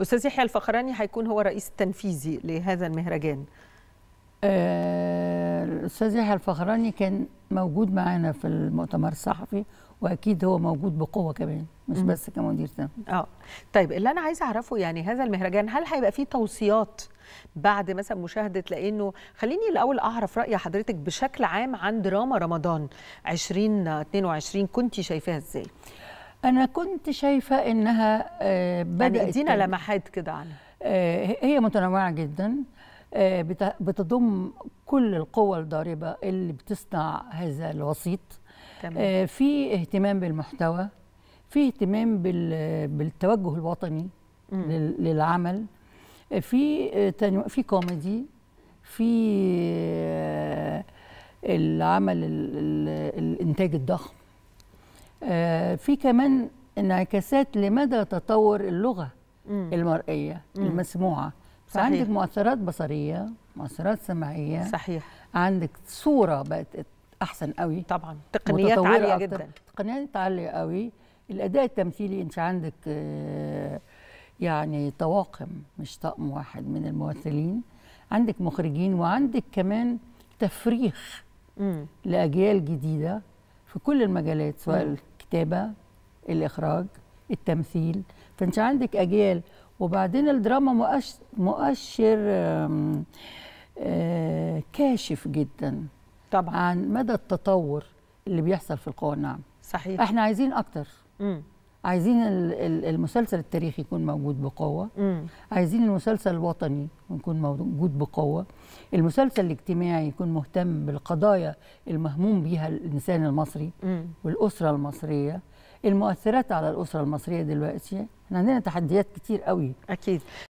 استاذ يحيى الفخراني هيكون هو رئيس التنفيذي لهذا المهرجان آه، الاستاذ يحيى الفخراني كان موجود معانا في المؤتمر الصحفي واكيد هو موجود بقوه كمان مش بس كمدير تنفيذي اه طيب اللي انا عايزه اعرفه يعني هذا المهرجان هل هيبقى فيه توصيات بعد مثلا مشاهده لانه خليني الاول اعرف راي حضرتك بشكل عام عن دراما رمضان 2022 كنت شايفاها ازاي انا كنت شايفه انها آه، يعني بدات يعني ادينا لمحات كده عنها آه، هي متنوعه جدا آه، بتضم كل القوى الضاربه اللي بتصنع هذا الوسيط تمام. في اهتمام بالمحتوى في اهتمام بالتوجه الوطني مم. للعمل في في كوميدي في العمل الانتاج الضخم آه، في كمان انعكاسات لمدى تطور اللغه مم. المرئيه مم. المسموعه صحيح. فعندك مؤثرات بصريه مؤثرات سمعيه صحيح عندك صوره بقت احسن قوي طبعا تقنيات عاليه أكتر. جدا تقنيات عاليه قوي الاداء التمثيلي انت عندك آه، يعني طواقم مش طقم واحد من الممثلين عندك مخرجين وعندك كمان تفريخ مم. لاجيال جديده في كل المجالات سواء الكتابه الاخراج التمثيل فانت عندك اجيال وبعدين الدراما مؤشر, آه، كاشف جدا طبعا عن مدى التطور اللي بيحصل في القوى الناعمه صحيح احنا عايزين اكتر مم. عايزين المسلسل التاريخي يكون موجود بقوة مم. عايزين المسلسل الوطني يكون موجود بقوة المسلسل الاجتماعي يكون مهتم بالقضايا المهموم بيها الإنسان المصري مم. والأسرة المصرية المؤثرات على الأسرة المصرية دلوقتي احنا عندنا تحديات كتير قوي أكيد